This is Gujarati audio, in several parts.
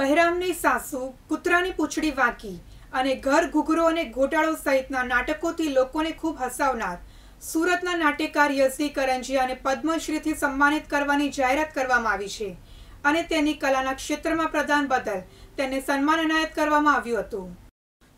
બહેરામની સાસુ કૂતરાની પૂંછડી વાંકી અને ઘર ઘૂઘરો અને ઘોટાળો સહિતના નાટકોથી લોકોને ખૂબ હસાવનાર સુરતના નાટ્યકાર યઝી કરંજી અને પદ્મશ્રીથી સન્માનિત કરવાની જાહેરાત કરવામાં આવી છે અને તેની કલાના ક્ષેત્રમાં પ્રદાન બદલ તેને સન્માન એનાયત કરવામાં આવ્યું હતું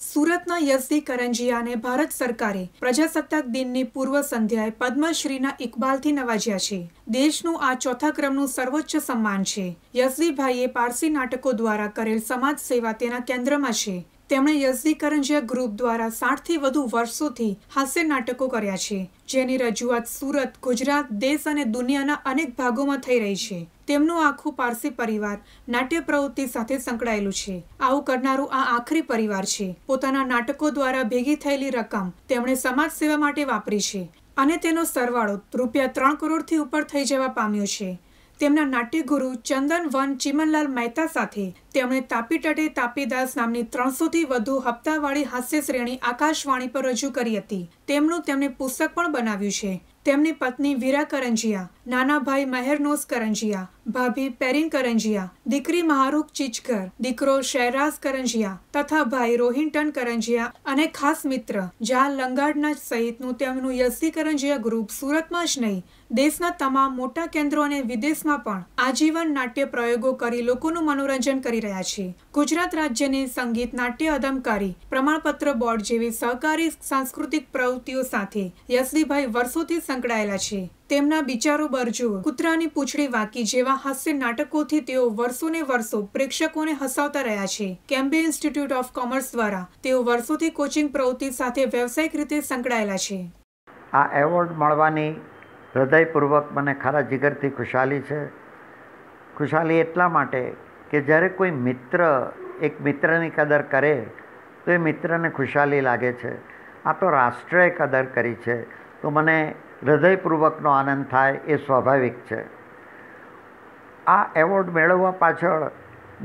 સુરતના યઝદી કરંજીયાને ભારત સરકારે પ્રજાસત્તાક દિનની પૂર્વ સંધ્યાએ પદ્મશ્રીના ઇકબાલથી નવાજ્યા છે દેશનું આ ચોથા ક્રમનું સર્વોચ્ચ સન્માન છે યઝદીભાઈએ પારસી નાટકો દ્વારા કરેલ સમાજ સેવા તેના કેન્દ્રમાં છે તેમણે યઝદી કરંજિયા ગ્રુપ દ્વારા સાઠથી વધુ વર્ષોથી હાસ્ય નાટકો કર્યા છે જેની રજૂઆત સુરત ગુજરાત દેશ અને દુનિયાના અનેક ભાગોમાં થઈ રહી છે તેમનું આખું પારસી પરિવાર નાટ્ય પ્રવૃત્તિ સાથે સંકળાયેલું છે આવું કરનારું આ આખરી પરિવાર છે પોતાના નાટકો દ્વારા ભેગી થયેલી રકમ તેમણે સમાજ સેવા માટે વાપરી છે અને તેનો સરવાળો રૂપિયા ત્રણ કરોડથી ઉપર થઈ જવા પામ્યો છે તેમના નાટ્યગુરુ ચંદન વન ચિમનલાલ મહેતા સાથે તેમણે તાપી તટે તાપીદાસ નામની ત્રણસોથી વધુ હપ્તાવાળી હાસ્ય શ્રેણી આકાશવાણી પર રજૂ કરી હતી તેમનું તેમણે પુસ્તક પણ બનાવ્યું છે તેમની પત્ની વીરા કરંજિયા નાના ભાઈ મહેરનોસ કરંજિયા ભાભી પેરિન કરંજિયા દીકરી મહારૂખ ચિચકર દીકરો શહેરાઝ કરંજિયા તથા ભાઈ રોહિંટન કરંજિયા અને ખાસ મિત્ર જા લંગાડના સહિતનું તેમનું યસ્સી કરંજિયા ગ્રુપ સુરતમાં જ નહીં દેશના તમામ મોટા કેન્દ્રો અને વિદેશમાં પણ આજીવન નાટ્ય પ્રયોગો કરી લોકોનું મનોરંજન કરી રહ્યા છે ગુજરાત રાજ્યની સંગીત નાટ્ય અદમકારી પ્રમાણપત્ર બોર્ડ જેવી સહકારી સાંસ્કૃતિક પ્રવૃત્તિઓ સાથે યશદીભાઈ વર્ષોથી સંકળાયેલા છે તેમના બિચારો બરજુ કૂતરાની પૂંછડી વાંકી જેવા હાસ્ય નાટકોથી તેઓ વર્ષોને વર્ષો પ્રેક્ષકોને હસાવતા રહ્યા છે કેમ્બે ઇન્સ્ટિટ્યૂટ ઓફ કોમર્સ દ્વારા તેઓ વર્ષોથી કોચિંગ પ્રવૃત્તિ સાથે વ્યવસાયિક રીતે સંકળાયેલા છે આ એવોર્ડ મળવાની હૃદયપૂર્વક મને ખારા જીગરથી ખુશાલી છે ખુશાલી એટલા માટે કે જ્યારે કોઈ મિત્ર એક મિત્રની કદર કરે તો એ મિત્રને ખુશાલી લાગે છે આ તો રાષ્ટ્રએ કદર કરી છે તો મને હૃદયપૂર્વકનો આનંદ થાય એ સ્વાભાવિક છે આ એવોર્ડ મેળવવા પાછળ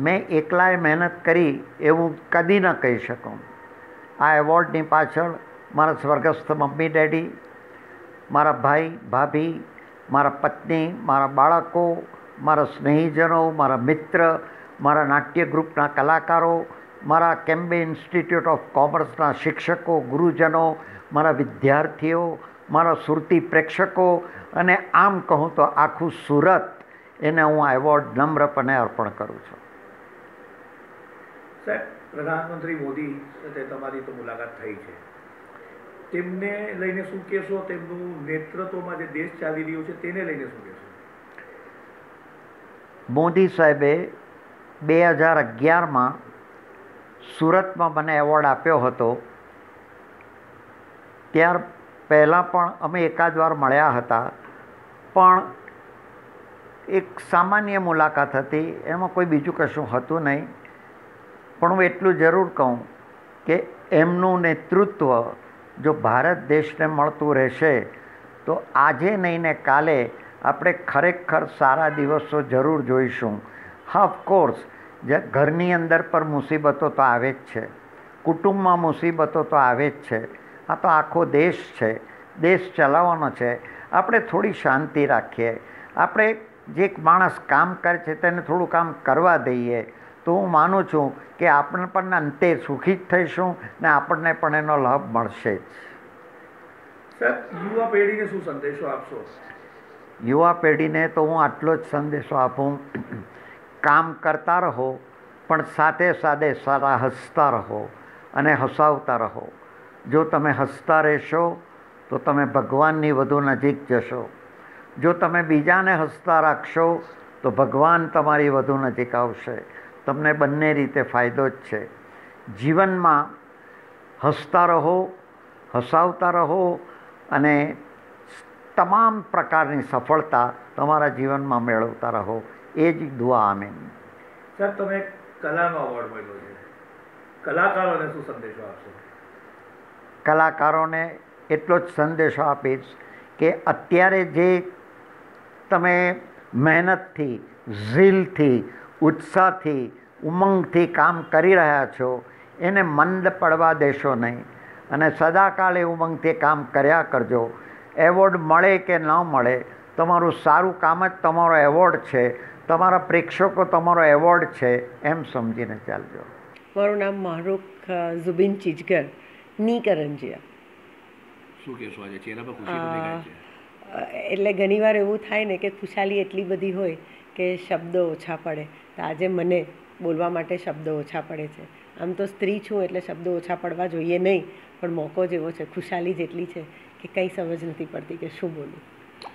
મેં એકલાએ મહેનત કરી એવું કદી ન કહી શકું આ એવોર્ડની પાછળ મારા સ્વર્ગસ્થ મમ્મી ડેડી મારા ભાઈ ભાભી મારા પત્ની મારા બાળકો મારા સ્નેહીજનો મારા મિત્ર મારા નાટ્ય ગ્રુપના કલાકારો મારા કેમ્બે ઇન્સ્ટિટ્યૂટ ઓફ કોમર્સના શિક્ષકો ગુરુજનો મારા વિદ્યાર્થીઓ મારા સુરતી પ્રેક્ષકો અને આમ કહું તો આખું સુરત એને હું આ એવોર્ડ નમ્રપણે અર્પણ કરું છું સાહેબ પ્રધાનમંત્રી મોદી સાથે તમારી તો મુલાકાત થઈ છે તેમને લઈને શું કહેશો તેમનું નેતૃત્વમાં જે દેશ ચાલી રહ્યો છે તેને લઈને શું કહેશો મોદી સાહેબે બે હજાર અગિયારમાં સુરતમાં મને એવોર્ડ આપ્યો હતો ત્યાર પહેલાં પણ અમે એકાદ વાર મળ્યા હતા પણ એક સામાન્ય મુલાકાત હતી એમાં કોઈ બીજું કશું હતું નહીં પણ હું એટલું જરૂર કહું કે એમનું નેતૃત્વ જો ભારત દેશને મળતું રહેશે તો આજે નહીં ને કાલે આપણે ખરેખર સારા દિવસો જરૂર જોઈશું હા ઓફકોર્સ જે ઘરની અંદર પર મુસીબતો તો આવે જ છે કુટુંબમાં મુસીબતો તો આવે જ છે આ તો આખો દેશ છે દેશ ચલાવવાનો છે આપણે થોડી શાંતિ રાખીએ આપણે જે એક માણસ કામ કરે છે તેને થોડું કામ કરવા દઈએ તો હું માનું છું કે આપણે પણ અંતે સુખી જ થઈશું ને આપણને પણ એનો લાભ મળશે જ યુવા પેઢીને શું સંદેશો આપશો યુવા પેઢીને તો હું આટલો જ સંદેશો આપું કામ કરતા રહો પણ સાથે સાથે સારા હસતા રહો અને હસાવતા રહો જો તમે હસતા રહેશો તો તમે ભગવાનની વધુ નજીક જશો જો તમે બીજાને હસતા રાખશો તો ભગવાન તમારી વધુ નજીક આવશે તમને બંને રીતે ફાયદો જ છે જીવનમાં હસતા રહો હસાવતા રહો અને તમામ પ્રકારની સફળતા તમારા જીવનમાં મેળવતા રહો એ જ દુઆ આમીન સર તમે કલાનો અવોર્ડ મળ્યો છે કલાકારોને શું સંદેશો આપશો કલાકારોને એટલો જ સંદેશો આપીશ કે અત્યારે જે તમે મહેનતથી ઝીલથી ઉત્સાહથી ઉમંગથી કામ કરી રહ્યા છો એને મંદ પડવા દેશો નહીં અને સદાકાલે ઉમંગથી કામ કર્યા કરજો એવોર્ડ મળે કે ન મળે તમારું સારું કામ જ તમારો એવોર્ડ છે તમારા પ્રેક્ષકો તમારો એવોર્ડ છે એમ સમજીને ચાલજો મારું નામ માહરૂખ ઝુબિન ચીજગર ની કરંજિયા શું કહેશો આજે એટલે ઘણીવાર એવું થાય ને કે ખુશાલી એટલી બધી હોય કે શબ્દો ઓછા પડે તો આજે મને બોલવા માટે શબ્દો ઓછા પડે છે આમ તો સ્ત્રી છું એટલે શબ્દો ઓછા પડવા જોઈએ નહીં પણ મોકો જેવો છે ખુશાલી જેટલી છે કે કંઈ સમજ નથી પડતી કે શું બોલું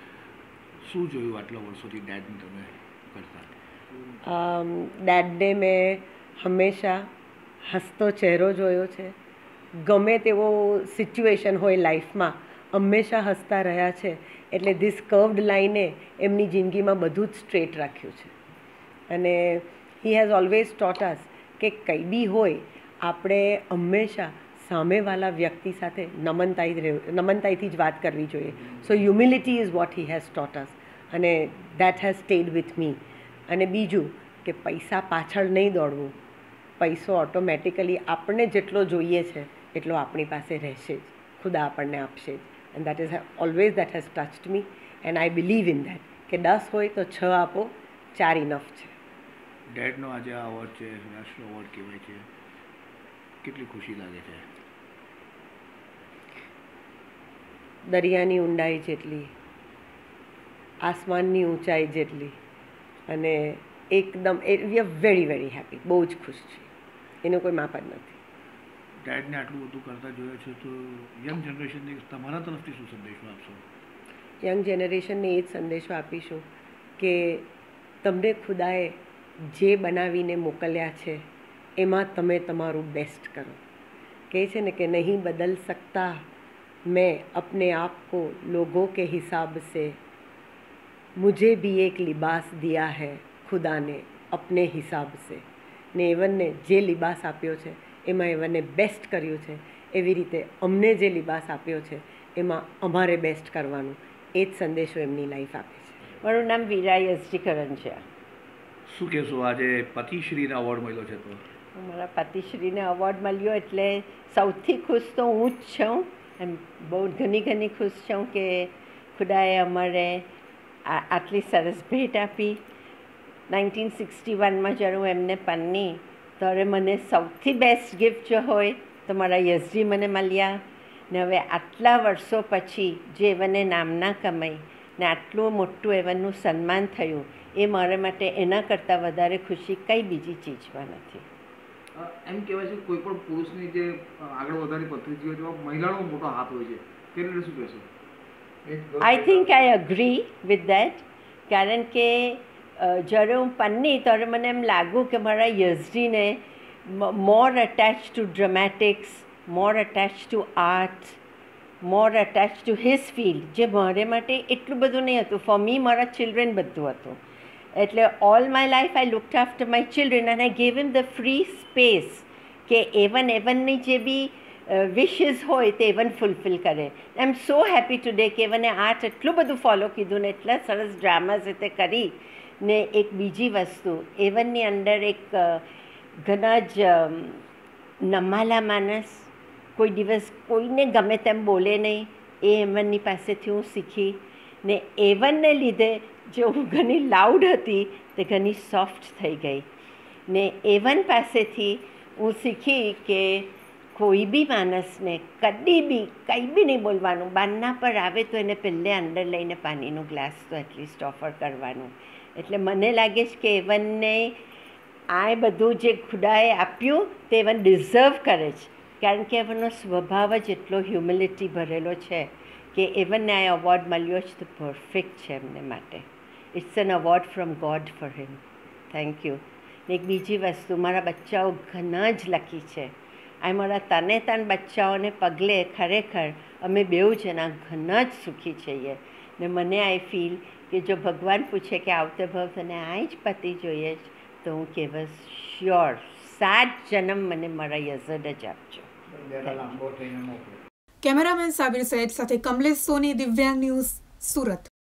શું જોયું આટલા વર્ષોથી ડેડને તમે કરતા ડેડને મેં હંમેશા હસતો ચહેરો જોયો છે ગમે તેવો સિચ્યુએશન હોય લાઈફમાં હંમેશા હસતા રહ્યા છે એટલે ધીસ કર્વડ લાઈને એમની જિંદગીમાં બધું જ સ્ટ્રેટ રાખ્યું છે અને હી હેઝ ઓલવેઝ ટોટાસ કે કંઈ બી હોય આપણે હંમેશા સામેવાળા વ્યક્તિ સાથે નમનતાઈ નમનતાઈથી જ વાત કરવી જોઈએ so humility is what he has taught us અને that has stayed with me અને બીજું કે પૈસા પાછળ નહીં દોડવું પૈસો ઓટોમેટિકલી આપણને જેટલો જોઈએ છે એટલો આપણી પાસે રહેશે જ ખુદા આપણને આપશે જ and that is always that has touched me and I believe in that કે દસ હોય તો છ આપો ચાર ઇનફ છે ડેડનો આજે આ અવોર્ડ છે રાષ્ટ્રીય અવોર્ડ કહેવાય છે કેટલી ખુશી લાગે છે દરિયાની ઊંડાઈ જેટલી આસમાનની ઊંચાઈ જેટલી અને એકદમ એ we are very very happy બહુ જ ખુશ છે એનો કોઈ માપ જ નથી ડેડને આટલું બધું કરતા જોયા છે તો યંગ જનરેશનને તમારા તરફથી શું સંદેશો આપશો યંગ જનરેશનને એ જ સંદેશો આપીશું કે તમને ખુદાએ જે બનાવીને મોકલ્યા છે એમાં તમે તમારું બેસ્ટ કરો કહે છે ને કે નહીં બદલ સકતા મેં અપને આપ કો લોગો કે હિસાબ સે મુજે ભી એક લિબાસ દિયા હૈ ખુદાને અપને હિસાબ સે ને એવનને જે લિબાસ આપ્યો છે એમાં એવાને બેસ્ટ કર્યું છે એવી રીતે અમને જે લિબાસ આપ્યો છે એમાં અમારે બેસ્ટ કરવાનું એ જ સંદેશો એમની લાઈફ આપે છે મારું નામ વીરા યસજી છે શું કહેશો આજે પતિશ્રીને અવોર્ડ મળ્યો છે તો મારા પતિશ્રીને અવોર્ડ મળ્યો એટલે સૌથી ખુશ તો હું જ છું એમ બહુ ઘણી ઘણી ખુશ છું કે ખુદાએ અમારે આટલી સરસ ભેટ આપી નાઇન્ટીન સિક્સટી વનમાં જ્યારે હું એમને પન્ની ત્યારે મને સૌથી બેસ્ટ ગિફ્ટ જો હોય તો મારા યશજી મને મળ્યા ને હવે આટલા વર્ષો પછી જે મને નામના કમાઈ ને આટલું મોટું એવનનું સન્માન થયું એ મારે માટે એના કરતાં વધારે ખુશી કઈ બીજી ચીજમાં નથી એમ કહેવાય છે કોઈ પણ પુરુષની જે આગળ વધારી પદ્ધતિ હોય તેમાં મહિલાનો મોટો હાથ હોય છે તેને શું કહેશો I think I agree with that કારણ કે જ્યારે હું પન્ની ત્યારે મને એમ લાગ્યું કે મારા યઝડીને more attach to dramatics more attach to art more attach to his field જે મારે માટે એટલું બધું નહીં હતું ફોર મી મારા ચિલ્ડ્રન બધું હતું એટલે all my life I look after my children and I gave them the free space કે એવન એવનની જે બી વિશિસ હોય તે એવન ફૂલફિલ કરે આઈ એમ સો હેપી ટુડે કે એવને આર્ટ એટલું બધું ફોલો કીધું ને એટલા સરસ ડ્રામાઝ રીતે કરી ને એક બીજી વસ્તુ એવનની અંદર એક ઘણા જ નમાલા માણસ કોઈ દિવસ કોઈને ગમે તેમ બોલે નહીં એ એવનની પાસેથી હું શીખી ને એવનને લીધે જે હું ઘણી લાઉડ હતી તે ઘણી સોફ્ટ થઈ ગઈ ને એવન પાસેથી હું શીખી કે કોઈ બી માણસને કદી બી કંઈ બી નહીં બોલવાનું બારના પર આવે તો એને પહેલે અંદર લઈને પાણીનું ગ્લાસ તો એટલીસ્ટ ઓફર કરવાનું એટલે મને લાગે છે કે એવનને આ બધું જે ખુદાએ આપ્યું તે એવન ડિઝર્વ કરે છે કારણ કે એવનનો સ્વભાવ જ એટલો હ્યુમિલિટી ભરેલો છે કે એવનને આ અવોર્ડ મળ્યો છે તો પરફેક્ટ છે એમને માટે it's an award from God for him thank you ને એક બીજી વસ્તુ મારા બચ્ચાઓ ઘણા જ લખી છે આ મારા તને તન બચ્ચાઓને પગલે ખરેખર અમે બેઉ જણા ઘણા જ સુખી છીએ ને મને આઈ ફીલ કે જો ભગવાન પૂછે કે આવતે ભવ અને આ જ પતિ જોઈએ જ તો હું કહેવસ શ્યોર સાત જન્મ મને મારા યઝડ જ આપજો કેમેરામેન સાબિર સૈયદ સાથે કમલેશ સોની દિવ્યાંગ ન્યૂઝ સુરત